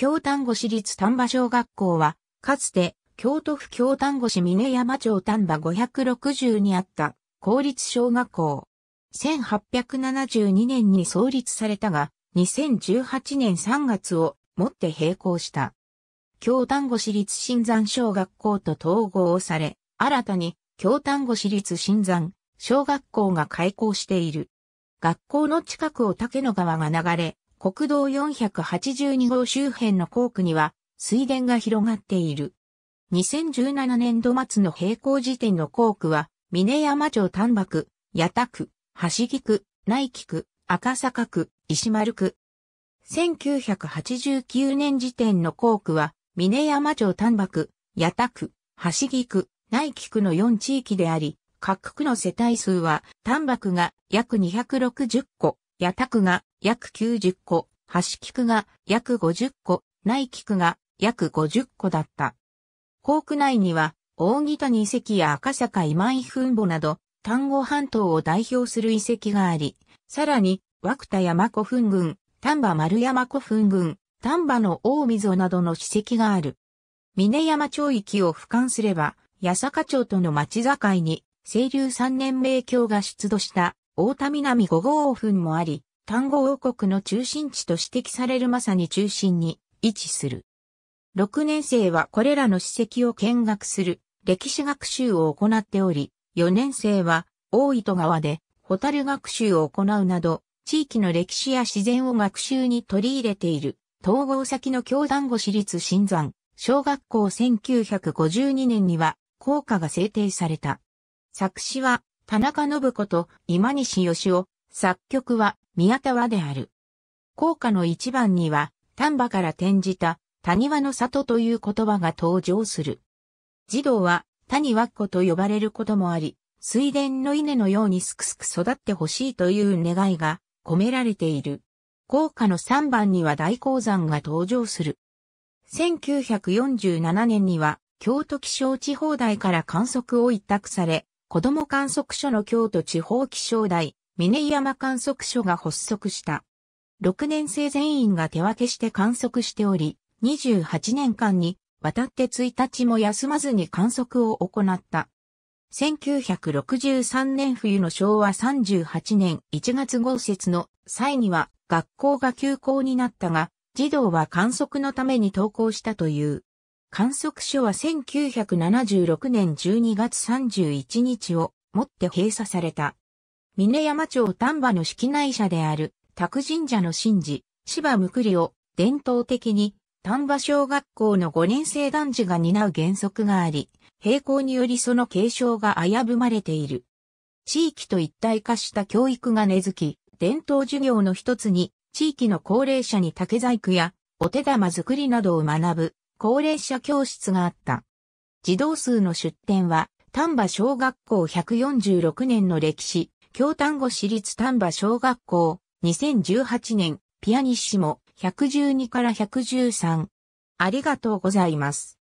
京丹後市立丹波小学校は、かつて、京都府京丹後市峰山町丹波560にあった、公立小学校。1872年に創立されたが、2018年3月をもって閉校した。京丹後市立新山小学校と統合され、新たに京丹後市立新山小学校が開校している。学校の近くを竹野川が流れ、国道482号周辺の校区には水田が広がっている。2017年度末の並行時点の校区は、峰山町丹波区、八田区、橋木区、内木区、赤坂区、石丸区。1989年時点の校区は、峰山町丹波区、八田区、橋木区、内木区の4地域であり、各区の世帯数は、丹波区が約260個、八田区が約90個、端菊が約50個、内菊が約50個だった。校区内には、大木谷遺跡や赤坂今井墳墓など、丹後半島を代表する遺跡があり、さらに、枠田山古墳群、丹波丸山古墳群、丹波の大溝などの史跡がある。峰山町域を俯瞰すれば、八坂町との町境に、清流三年名教が出土した、大田南五号墳もあり、単語王国の中心地と指摘されるまさに中心に位置する。6年生はこれらの史跡を見学する歴史学習を行っており、4年生は大糸川でホタル学習を行うなど、地域の歴史や自然を学習に取り入れている、統合先の京団子市立新山、小学校1952年には、校歌が制定された。作詞は、田中信子と今西義夫、作曲は宮田和である。効果の一番には、丹波から転じた谷和の里という言葉が登場する。児童は谷和子と呼ばれることもあり、水田の稲のようにすくすく育ってほしいという願いが込められている。効果の3番には大鉱山が登場する。1947年には京都気象地方台から観測を一択され、子供観測所の京都地方気象台、峰山観測所が発足した。6年生全員が手分けして観測しており、28年間に渡って1日も休まずに観測を行った。1963年冬の昭和38年1月豪雪の際には学校が休校になったが、児童は観測のために登校したという。観測所は1976年12月31日をもって閉鎖された。峰山町丹波の式内社である、拓神社の神事、芝むくりを、伝統的に、丹波小学校の5年生男児が担う原則があり、並行によりその継承が危ぶまれている。地域と一体化した教育が根付き、伝統授業の一つに、地域の高齢者に竹細工や、お手玉作りなどを学ぶ、高齢者教室があった。児童数の出展は、丹波小学校146年の歴史、京丹後市立丹波小学校、2018年、ピアニッシモ、112から113。ありがとうございます。